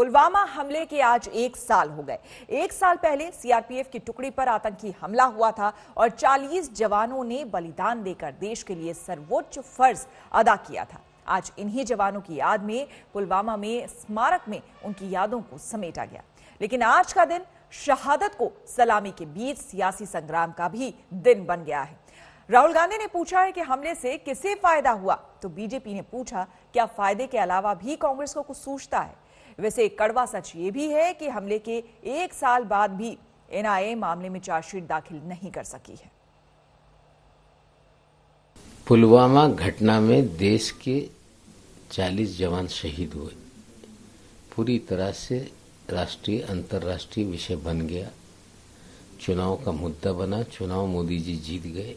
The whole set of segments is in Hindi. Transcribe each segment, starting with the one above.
पुलवामा हमले के आज एक साल हो गए एक साल पहले सीआरपीएफ की टुकड़ी पर आतंकी हमला हुआ था और 40 जवानों ने बलिदान देकर देश के लिए सर्वोच्च फर्ज अदा किया था आज इन्हीं जवानों की याद में पुलवामा में स्मारक में उनकी यादों को समेटा गया लेकिन आज का दिन शहादत को सलामी के बीच सियासी संग्राम का भी दिन बन गया है राहुल गांधी ने पूछा है कि हमले से किसे फायदा हुआ तो बीजेपी ने पूछा क्या फायदे के अलावा भी कांग्रेस को कुछ सूझता है वैसे कड़वा सच ये भी है कि हमले के एक साल बाद भी एनआईए मामले में चार्जशीट दाखिल नहीं कर सकी है पुलवामा घटना में देश के 40 जवान शहीद हुए पूरी तरह से राष्ट्रीय अंतर्राष्ट्रीय विषय बन गया चुनाव का मुद्दा बना चुनाव मोदी जी जीत गए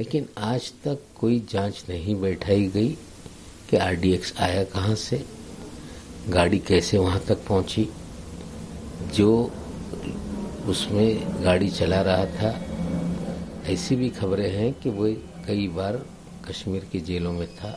लेकिन आज तक कोई जांच नहीं बैठाई गई कि आरडीएक्स आया कहाँ से गाड़ी कैसे वहाँ तक पहुँची जो उसमें गाड़ी चला रहा था ऐसी भी खबरें हैं कि वो कई बार कश्मीर की जेलों में था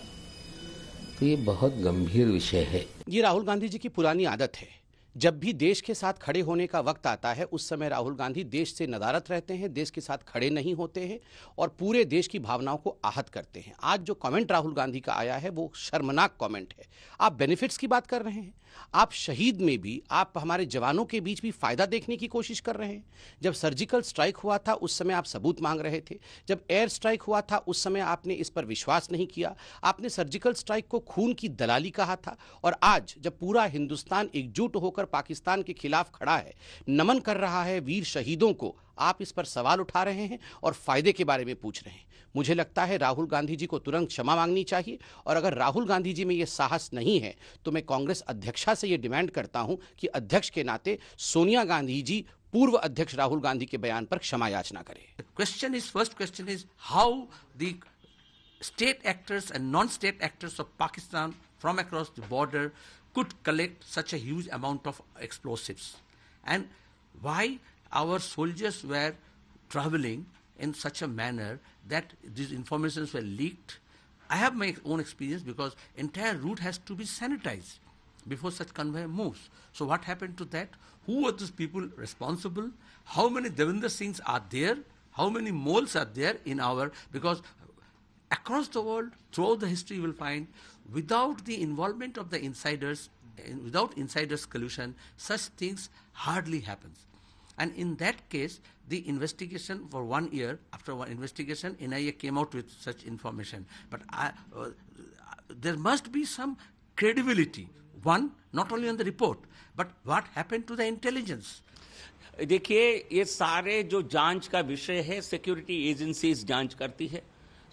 तो ये बहुत गंभीर विषय है ये राहुल गांधी जी की पुरानी आदत है जब भी देश के साथ खड़े होने का वक्त आता है उस समय राहुल गांधी देश से नदारत रहते हैं देश के साथ खड़े नहीं होते हैं और पूरे देश की भावनाओं को आहत करते हैं आज जो कमेंट राहुल गांधी का आया है वो शर्मनाक कमेंट है आप बेनिफिट्स की बात कर रहे हैं आप शहीद में भी आप हमारे जवानों के बीच भी फायदा देखने की कोशिश कर रहे हैं जब सर्जिकल स्ट्राइक हुआ था उस समय आप सबूत मांग रहे थे जब एयर स्ट्राइक हुआ था उस समय आपने इस पर विश्वास नहीं किया आपने सर्जिकल स्ट्राइक को खून की दलाली कहा था और आज जब पूरा हिंदुस्तान एकजुट होकर पर पाकिस्तान के खिलाफ खड़ा है नमन कर रहा है वीर शहीदों को आप इस पर सवाल उठा रहे हैं और फायदे के बारे में पूछ रहे हैं मुझे लगता है राहुल गांधी जी को तुरंत क्षमा मांगनी चाहिए और अगर राहुल गांधी जी में ये साहस नहीं है तो मैं कांग्रेस अध्यक्षा से ये डिमांड करता हूं कि अध्यक्ष के नाते सोनिया गांधी जी पूर्व अध्यक्ष राहुल गांधी के बयान पर क्षमा याचना करें question is first question is how the state actors and non-state actors of Pakistan from across the border could collect such a huge amount of explosives and why our soldiers were traveling in such a manner that these informations were leaked i have my own experience because entire route has to be sanitized before such convoy moves so what happened to that who were these people responsible how many devinder singhs are there how many moles are there in our because across the world, throughout the history, you will find without the involvement of the insiders, eh, without insiders' collusion, such things hardly happens. And in that case, the investigation for one year, after one investigation, NIA came out with such information. But I, uh, uh, there must be some credibility. One, not only on the report, but what happened to the intelligence. देखिए ये सारे जो जांच का विषय है सिक्योरिटी एजेंसीज जांच करती है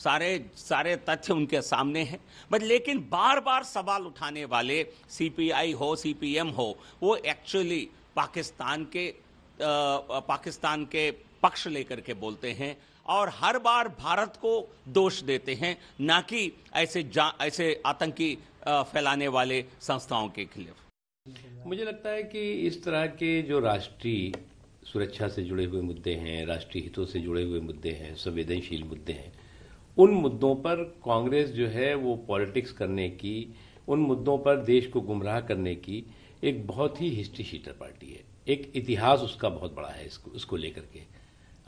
सारे सारे तथ्य उनके सामने हैं बट लेकिन बार बार सवाल उठाने वाले सीपीआई हो सीपीएम हो वो एक्चुअली पाकिस्तान के आ, पाकिस्तान के पक्ष लेकर के बोलते हैं और हर बार भारत को दोष देते हैं ना कि ऐसे जा ऐसे आतंकी फैलाने वाले संस्थाओं के खिलाफ मुझे लगता है कि इस तरह के जो राष्ट्रीय सुरक्षा से जुड़े हुए मुद्दे हैं राष्ट्रीय हितों से जुड़े हुए मुद्दे हैं संवेदनशील मुद्दे हैं उन मुद्दों पर कांग्रेस जो है वो पॉलिटिक्स करने की उन मुद्दों पर देश को गुमराह करने की एक बहुत ही हिस्ट्री शीटर पार्टी है एक इतिहास उसका बहुत बड़ा है इसको उसको लेकर के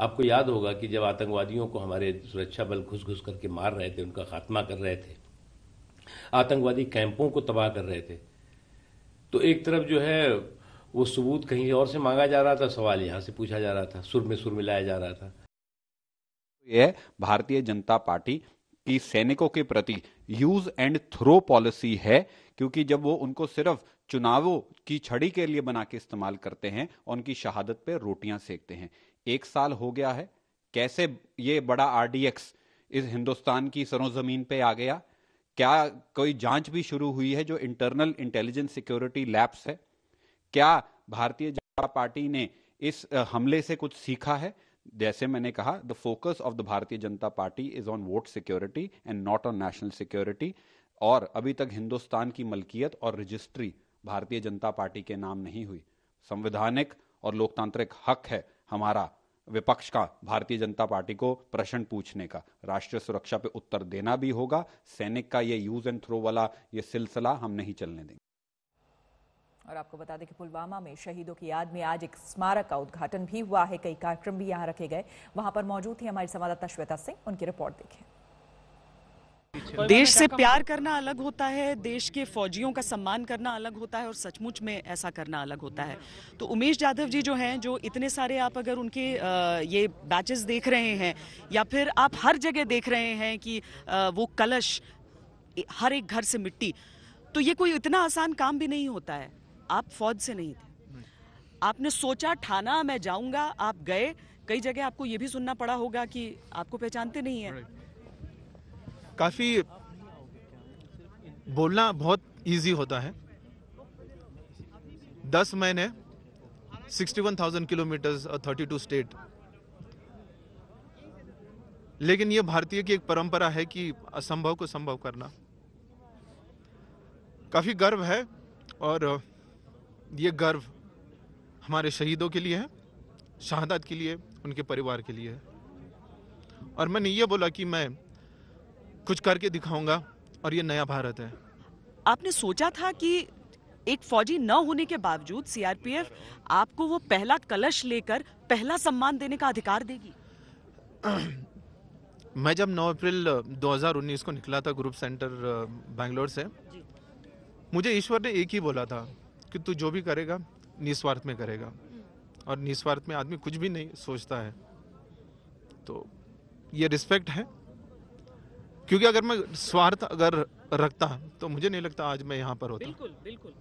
आपको याद होगा कि जब आतंकवादियों को हमारे सुरक्षा बल घुस घुस करके मार रहे थे उनका खात्मा कर रहे थे आतंकवादी कैंपों को तबाह कर रहे थे तो एक तरफ जो है वो सबूत कहीं और से मांगा जा रहा था सवाल यहाँ से पूछा जा रहा था सुर में सुर मिलाया जा रहा था तो यह भारतीय जनता पार्टी की सैनिकों के प्रति यूज एंड थ्रो पॉलिसी है क्योंकि जब वो उनको सिर्फ चुनावों की छड़ी के लिए बना के इस्तेमाल करते हैं और उनकी शहादत पे रोटियां सेकते हैं एक साल हो गया है कैसे ये बड़ा आरडीएक्स इस हिंदुस्तान की सरोजमीन पे आ गया क्या कोई जांच भी शुरू हुई है जो इंटरनल इंटेलिजेंस सिक्योरिटी लैब्स है क्या भारतीय जनता पार्टी ने इस हमले से कुछ सीखा है जैसे मैंने कहा the focus of the Bharatiya Janata Party is on vote security and not on national security और अभी तक हिंदुस्तान की मलकियत और रजिस्ट्री भारतीय जनता पार्टी के नाम नहीं हुई संवैधानिक और लोकतांत्रिक हक है हमारा विपक्ष का भारतीय जनता पार्टी को प्रश्न पूछने का राष्ट्रीय सुरक्षा पे उत्तर देना भी होगा सैनिक का ये यूज एंड थ्रो वाला ये सिलसिला हम नहीं चलने देंगे और आपको बता दें कि पुलवामा में शहीदों की याद में आज एक स्मारक का उद्घाटन भी हुआ है कई कार्यक्रम भी यहाँ रखे गए वहाँ पर मौजूद थी हमारी संवाददाता श्वेता सिंह उनकी रिपोर्ट देखें देश से प्यार करना अलग होता है देश के फौजियों का सम्मान करना अलग होता है और सचमुच में ऐसा करना अलग होता है तो उमेश जाधव जी जो हैं जो इतने सारे आप अगर उनके ये बैचेस देख रहे हैं या फिर आप हर जगह देख रहे हैं कि वो कलश हर एक घर से मिट्टी तो ये कोई इतना आसान काम भी नहीं होता है आप फौज से नहीं थे आपने सोचा ठाना मैं जाऊंगा आप गए कई जगह आपको ये भी सुनना पड़ा होगा कि आपको पहचानते नहीं है काफी बोलना बहुत इजी होता है दस महीने 61,000 किलोमीटर और 32 स्टेट लेकिन यह भारतीय की एक परंपरा है कि असंभव को संभव करना काफी गर्व है और ये गर्व हमारे शहीदों के लिए है शहादत के लिए उनके परिवार के लिए है और मैंने ये बोला कि मैं कुछ करके दिखाऊंगा और ये नया भारत है आपने सोचा था कि एक फौजी न होने के बावजूद सीआरपीएफ आपको वो पहला कलश लेकर पहला सम्मान देने का अधिकार देगी मैं जब 9 अप्रैल 2019 को निकला था ग्रुप सेंटर बैंगलोर से मुझे ईश्वर ने एक ही बोला था तू जो भी करेगा निस्वार्थ में करेगा और निस्वार्थ में आदमी कुछ भी नहीं सोचता है तो ये रिस्पेक्ट है क्योंकि अगर मैं स्वार्थ अगर रखता तो मुझे नहीं लगता आज मैं यहाँ पर होता बिल्कुल बिल्कुल